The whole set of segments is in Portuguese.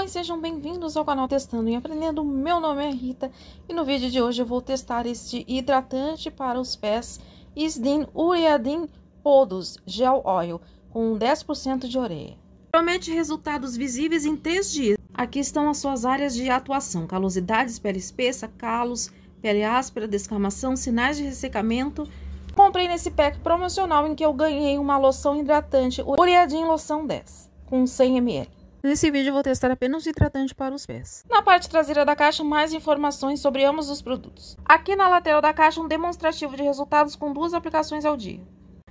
Oi, sejam bem-vindos ao canal Testando e Aprendendo. Meu nome é Rita e no vídeo de hoje eu vou testar este hidratante para os pés Isdin Ureadin Podos Gel Oil com 10% de ureia. Promete resultados visíveis em 3 dias. Aqui estão as suas áreas de atuação: calosidades, pele espessa, calos, pele áspera, descamação, sinais de ressecamento. Comprei nesse pack promocional em que eu ganhei uma loção hidratante Ureadin Loção 10 com 100 ml. Nesse vídeo vou testar apenas o hidratante para os pés. Na parte traseira da caixa, mais informações sobre ambos os produtos. Aqui na lateral da caixa, um demonstrativo de resultados com duas aplicações ao dia.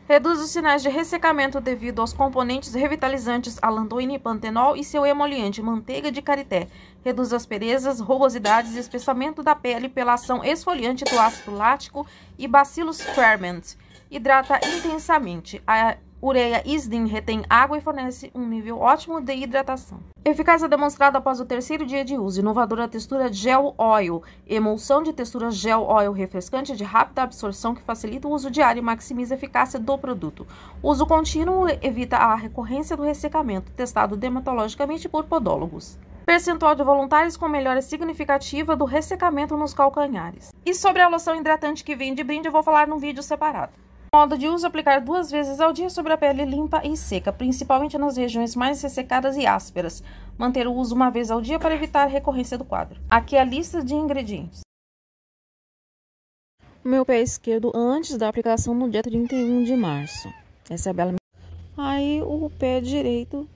Reduz os sinais de ressecamento devido aos componentes revitalizantes alantoína e pantenol e seu emoliente manteiga de carité. Reduz asperezas, rugosidades e espessamento da pele pela ação esfoliante do ácido lático e bacilos ferment. Hidrata intensamente. A Ureia Isdin retém água e fornece um nível ótimo de hidratação. Eficácia demonstrada após o terceiro dia de uso. Inovadora textura Gel Oil. Emulsão de textura Gel Oil refrescante de rápida absorção que facilita o uso diário e maximiza a eficácia do produto. Uso contínuo evita a recorrência do ressecamento, testado dermatologicamente por podólogos percentual de voluntários com melhora significativa do ressecamento nos calcanhares. E sobre a loção hidratante que vem de brinde, eu vou falar num vídeo separado. Modo de uso: aplicar duas vezes ao dia sobre a pele limpa e seca, principalmente nas regiões mais ressecadas e ásperas. Manter o uso uma vez ao dia para evitar a recorrência do quadro. Aqui é a lista de ingredientes. Meu pé esquerdo antes da aplicação no dia 31 de março. Essa é a bela. Aí o pé direito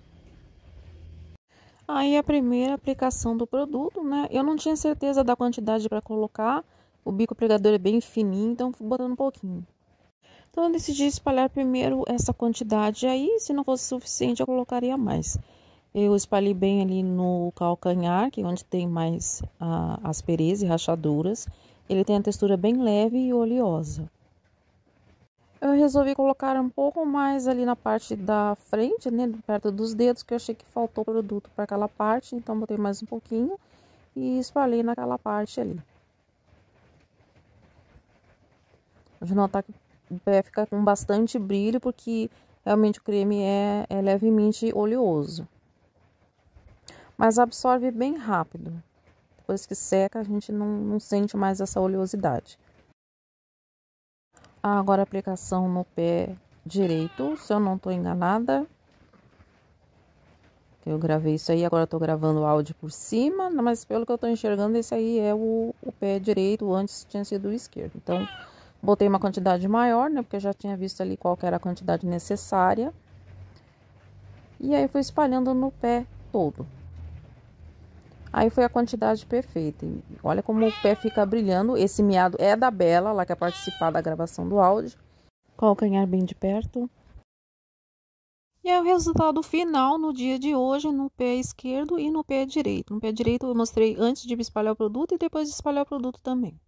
Aí a primeira aplicação do produto, né? Eu não tinha certeza da quantidade para colocar. O bico pregador é bem fininho, então fui botando um pouquinho. Então eu decidi espalhar primeiro essa quantidade aí, se não fosse suficiente eu colocaria mais. Eu espalhei bem ali no calcanhar, que é onde tem mais aspereza e rachaduras. Ele tem a textura bem leve e oleosa. Eu resolvi colocar um pouco mais ali na parte da frente, né, perto dos dedos, que eu achei que faltou produto para aquela parte, então botei mais um pouquinho e espalhei naquela parte ali. Pode notar que fica com bastante brilho, porque realmente o creme é, é levemente oleoso. Mas absorve bem rápido. Depois que seca, a gente não, não sente mais essa oleosidade. Ah, agora a aplicação no pé direito, se eu não estou enganada. Eu gravei isso aí, agora estou gravando o áudio por cima, mas pelo que eu estou enxergando, esse aí é o, o pé direito, antes tinha sido o esquerdo. Então, Botei uma quantidade maior, né? Porque eu já tinha visto ali qual era a quantidade necessária. E aí fui espalhando no pé todo. Aí foi a quantidade perfeita. olha como o pé fica brilhando. Esse miado é da Bela, lá que é participar da gravação do áudio. Calcanhar bem de perto. E aí o resultado final no dia de hoje no pé esquerdo e no pé direito. No pé direito eu mostrei antes de espalhar o produto e depois de espalhar o produto também.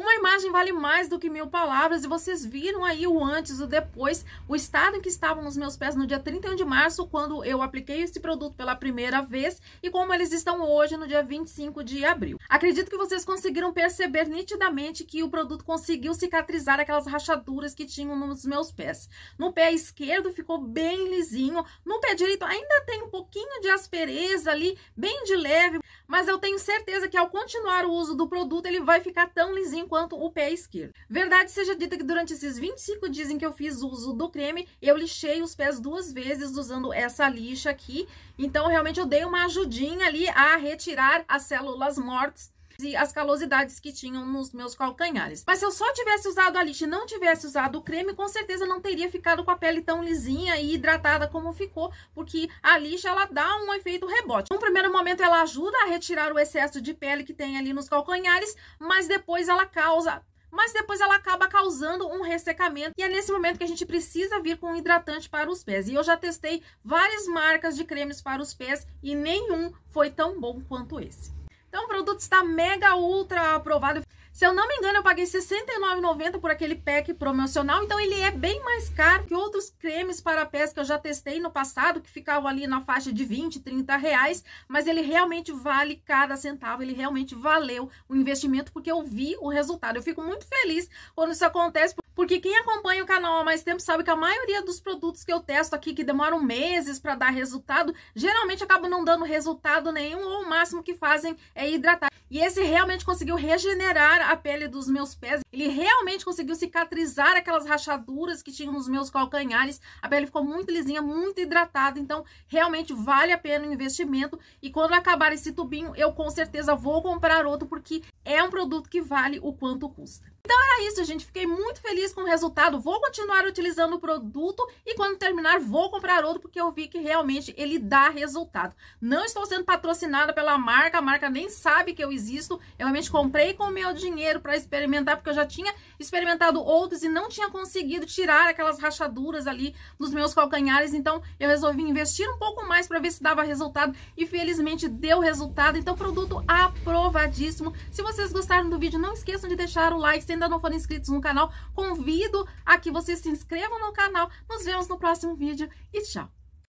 Uma imagem vale mais do que mil palavras e vocês viram aí o antes, o depois, o estado em que estavam os meus pés no dia 31 de março, quando eu apliquei esse produto pela primeira vez e como eles estão hoje no dia 25 de abril. Acredito que vocês conseguiram perceber nitidamente que o produto conseguiu cicatrizar aquelas rachaduras que tinham nos meus pés. No pé esquerdo ficou bem lisinho, no pé direito ainda tem um pouquinho de aspereza ali, bem de leve, mas eu tenho certeza que ao continuar o uso do produto ele vai ficar tão lisinho enquanto o pé esquerdo. Verdade seja dita que durante esses 25 dias em que eu fiz uso do creme, eu lixei os pés duas vezes usando essa lixa aqui, então realmente eu dei uma ajudinha ali a retirar as células mortas e as calosidades que tinham nos meus calcanhares. Mas se eu só tivesse usado a lixa e não tivesse usado o creme, com certeza não teria ficado com a pele tão lisinha e hidratada como ficou, porque a lixa ela dá um efeito rebote. No primeiro momento ela ajuda a retirar o excesso de pele que tem ali nos calcanhares, mas depois ela causa mas depois ela acaba causando um ressecamento e é nesse momento que a gente precisa vir com um hidratante para os pés. E eu já testei várias marcas de cremes para os pés e nenhum foi tão bom quanto esse. Então o produto está mega ultra aprovado. Se eu não me engano, eu paguei R$ 69,90 por aquele pack promocional, então ele é bem mais caro que outros cremes para pés que eu já testei no passado, que ficavam ali na faixa de 20, 30 reais, mas ele realmente vale cada centavo, ele realmente valeu o investimento, porque eu vi o resultado. Eu fico muito feliz quando isso acontece. Porque quem acompanha o canal há mais tempo sabe que a maioria dos produtos que eu testo aqui, que demoram meses para dar resultado, geralmente acabam não dando resultado nenhum ou o máximo que fazem é hidratar. E esse realmente conseguiu regenerar a pele dos meus pés. Ele realmente conseguiu cicatrizar aquelas rachaduras que tinham nos meus calcanhares. A pele ficou muito lisinha, muito hidratada. Então, realmente vale a pena o investimento. E quando acabar esse tubinho, eu com certeza vou comprar outro, porque é um produto que vale o quanto custa. Então era isso, gente. Fiquei muito feliz com o resultado. Vou continuar utilizando o produto e quando terminar vou comprar outro porque eu vi que realmente ele dá resultado. Não estou sendo patrocinada pela marca, a marca nem sabe que eu existo. Eu realmente comprei com o meu dinheiro para experimentar porque eu já tinha experimentado outros e não tinha conseguido tirar aquelas rachaduras ali nos meus calcanhares. Então eu resolvi investir um pouco mais para ver se dava resultado e felizmente deu resultado. Então produto aprovadíssimo. Se vocês gostaram do vídeo, não esqueçam de deixar o like se ainda não forem inscritos no canal, convido a que vocês se inscrevam no canal. Nos vemos no próximo vídeo e tchau!